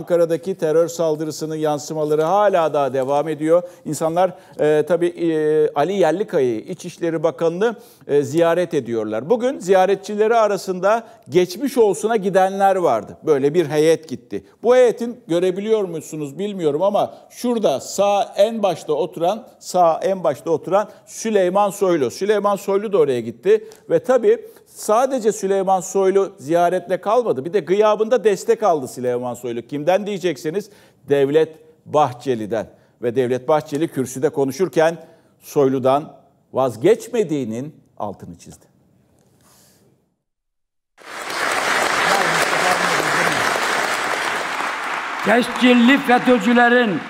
Ankara'daki terör saldırısının yansımaları hala daha devam ediyor. İnsanlar e, tabii e, Ali Yerlikaya'yı, İçişleri Bakanı'nı e, ziyaret ediyorlar. Bugün ziyaretçileri arasında geçmiş olsuna gidenler vardı. Böyle bir heyet gitti. Bu heyetin görebiliyor musunuz bilmiyorum ama şurada sağ en başta oturan, sağ en başta oturan Süleyman Soylu. Süleyman Soylu da oraya gitti ve tabii sadece Süleyman Soylu ziyaretle kalmadı. Bir de gıyabında destek aldı Süleyman Soylu. Kimden diyeceksiniz? Devlet Bahçeli'den. Ve Devlet Bahçeli kürsüde konuşurken Soylu'dan vazgeçmediğinin altını çizdi. Tescilli FETÖ'cülerin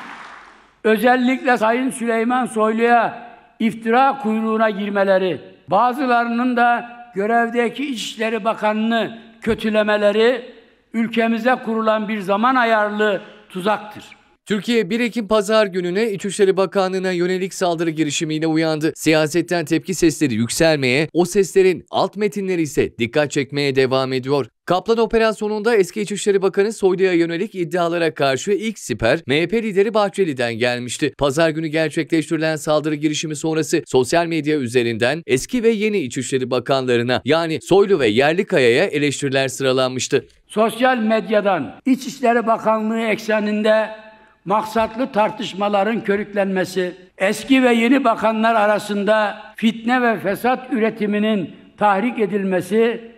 özellikle Sayın Süleyman Soylu'ya iftira kuyruğuna girmeleri, bazılarının da görevdeki İçişleri Bakanını kötülemeleri ülkemize kurulan bir zaman ayarlı tuzaktır. Türkiye 1 Ekim pazar gününe İçişleri Bakanlığı'na yönelik saldırı girişimiyle uyandı. Siyasetten tepki sesleri yükselmeye, o seslerin alt metinleri ise dikkat çekmeye devam ediyor. Kaplan operasyonunda eski İçişleri Bakanı Soylu'ya yönelik iddialara karşı ilk siper MHP lideri Bahçeli'den gelmişti. Pazar günü gerçekleştirilen saldırı girişimi sonrası sosyal medya üzerinden eski ve yeni İçişleri Bakanlarına yani Soylu ve Yerlikaya'ya eleştiriler sıralanmıştı. Sosyal medyadan İçişleri Bakanlığı ekseninde maksatlı tartışmaların körüklenmesi, eski ve yeni bakanlar arasında fitne ve fesat üretiminin tahrik edilmesi,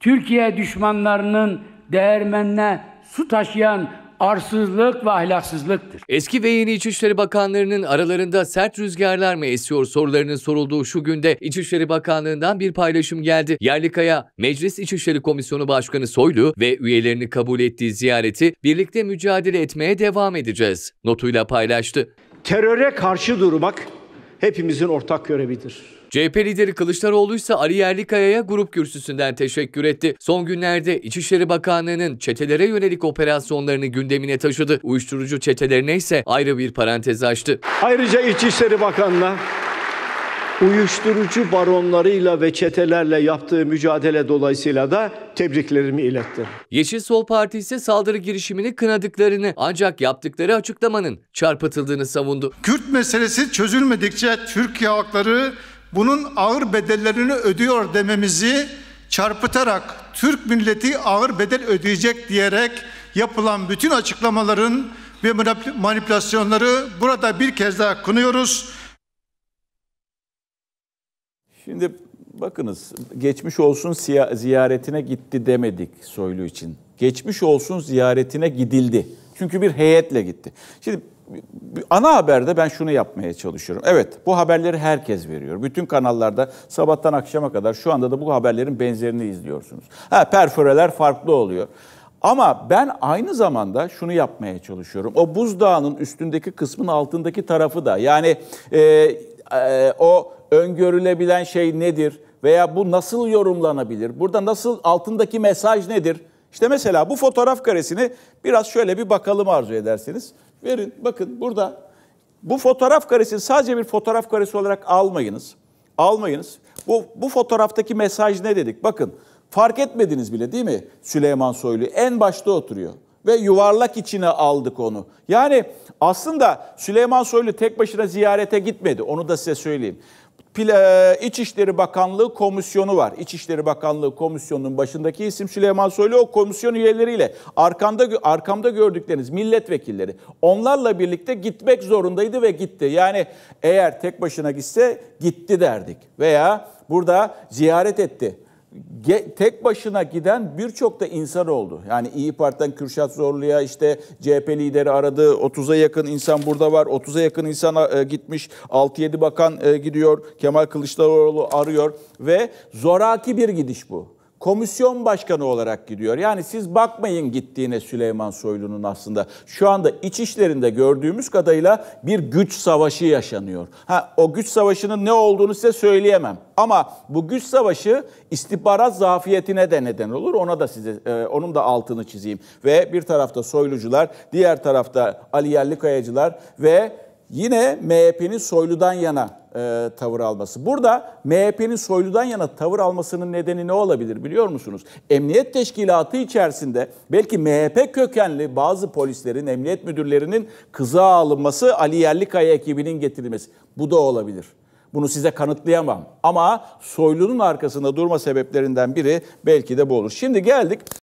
Türkiye düşmanlarının değermenine su taşıyan arsızlık ve ahlaksızlıktır. Eski ve yeni İçişleri Bakanlarının aralarında sert rüzgarlar mı esiyor sorularının sorulduğu şu günde İçişleri Bakanlığından bir paylaşım geldi. Yerlikaya Meclis İçişleri Komisyonu Başkanı Soylu ve üyelerini kabul ettiği ziyareti birlikte mücadele etmeye devam edeceğiz notuyla paylaştı. Teröre karşı durmak hepimizin ortak görevidir. CHP lideri Kılıçdaroğlu ise Ali Yerlikaya'ya grup kürsüsünden teşekkür etti. Son günlerde İçişleri Bakanlığı'nın çetelere yönelik operasyonlarını gündemine taşıdı. Uyuşturucu çetelerine ise ayrı bir parantez açtı. Ayrıca İçişleri Bakanlığı'na uyuşturucu baronlarıyla ve çetelerle yaptığı mücadele dolayısıyla da tebriklerimi ilettim. Yeşil Sol Partisi saldırı girişimini kınadıklarını ancak yaptıkları açıklamanın çarpıtıldığını savundu. Kürt meselesi çözülmedikçe Türkiye halkları bunun ağır bedellerini ödüyor dememizi çarpıtarak Türk milleti ağır bedel ödeyecek diyerek yapılan bütün açıklamaların ve manipülasyonları burada bir kez daha kınıyoruz. Şimdi bakınız geçmiş olsun ziyaretine gitti demedik Soylu için. Geçmiş olsun ziyaretine gidildi. Çünkü bir heyetle gitti. Şimdi ana haberde ben şunu yapmaya çalışıyorum. Evet bu haberleri herkes veriyor. Bütün kanallarda sabahtan akşama kadar şu anda da bu haberlerin benzerini izliyorsunuz. Ha perforeler farklı oluyor. Ama ben aynı zamanda şunu yapmaya çalışıyorum. O buzdağının üstündeki kısmın altındaki tarafı da yani e, e, o öngörülebilen şey nedir? Veya bu nasıl yorumlanabilir? Burada nasıl altındaki mesaj nedir? İşte mesela bu fotoğraf karesini biraz şöyle bir bakalım arzu ederseniz. Verin bakın burada bu fotoğraf karesini sadece bir fotoğraf karesi olarak almayınız. Almayınız. Bu, bu fotoğraftaki mesaj ne dedik? Bakın fark etmediniz bile değil mi? Süleyman Soylu en başta oturuyor ve yuvarlak içine aldık onu. Yani aslında Süleyman Soylu tek başına ziyarete gitmedi. Onu da size söyleyeyim. İçişleri Bakanlığı Komisyonu var. İçişleri Bakanlığı Komisyonu'nun başındaki isim Süleyman Soylu o komisyon üyeleriyle arkanda arkamda gördükleriniz milletvekilleri onlarla birlikte gitmek zorundaydı ve gitti. Yani eğer tek başına gitse gitti derdik veya burada ziyaret etti tek başına giden birçok da insan oldu. Yani İyi Parti'den Kürşat Zorlu'ya işte CHP lideri aradı. 30'a yakın insan burada var. 30'a yakın insan e, gitmiş. 6-7 bakan e, gidiyor. Kemal Kılıçdaroğlu arıyor ve zoraki bir gidiş bu komisyon başkanı olarak gidiyor. Yani siz bakmayın gittiğine Süleyman Soylu'nun aslında. Şu anda iç işlerinde gördüğümüz kadarıyla bir güç savaşı yaşanıyor. Ha o güç savaşının ne olduğunu size söyleyemem. Ama bu güç savaşı istihbarat zafiyetine de neden olur. Ona da size e, onun da altını çizeyim. Ve bir tarafta Soylucular, diğer tarafta Ali Yerlikayacılar ve yine MHP'nin Soylu'dan yana e, tavır alması. Burada MHP'nin soyludan yana tavır almasının nedeni ne olabilir biliyor musunuz? Emniyet teşkilatı içerisinde belki MHP kökenli bazı polislerin, emniyet müdürlerinin kıza alınması, Ali Yerlikaya ekibinin getirilmesi. Bu da olabilir. Bunu size kanıtlayamam. Ama soylunun arkasında durma sebeplerinden biri belki de bu olur. Şimdi geldik